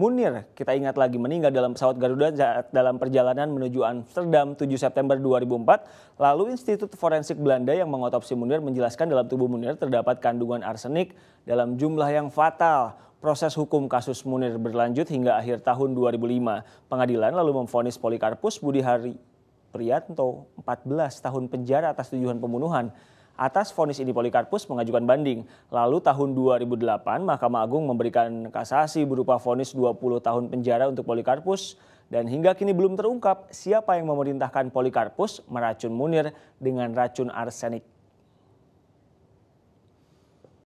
Munir, kita ingat lagi meninggal dalam pesawat Garuda dalam perjalanan menuju Amsterdam 7 September 2004. Lalu Institut Forensik Belanda yang mengotopsi Munir menjelaskan dalam tubuh Munir terdapat kandungan arsenik dalam jumlah yang fatal. Proses hukum kasus Munir berlanjut hingga akhir tahun 2005. Pengadilan lalu memfonis Polikarpus Budi Hari Prianto 14 tahun penjara atas tujuan pembunuhan. Atas vonis ini Polikarpus mengajukan banding. Lalu tahun 2008 Mahkamah Agung memberikan kasasi berupa vonis 20 tahun penjara untuk Polikarpus dan hingga kini belum terungkap siapa yang memerintahkan Polikarpus meracun Munir dengan racun arsenik.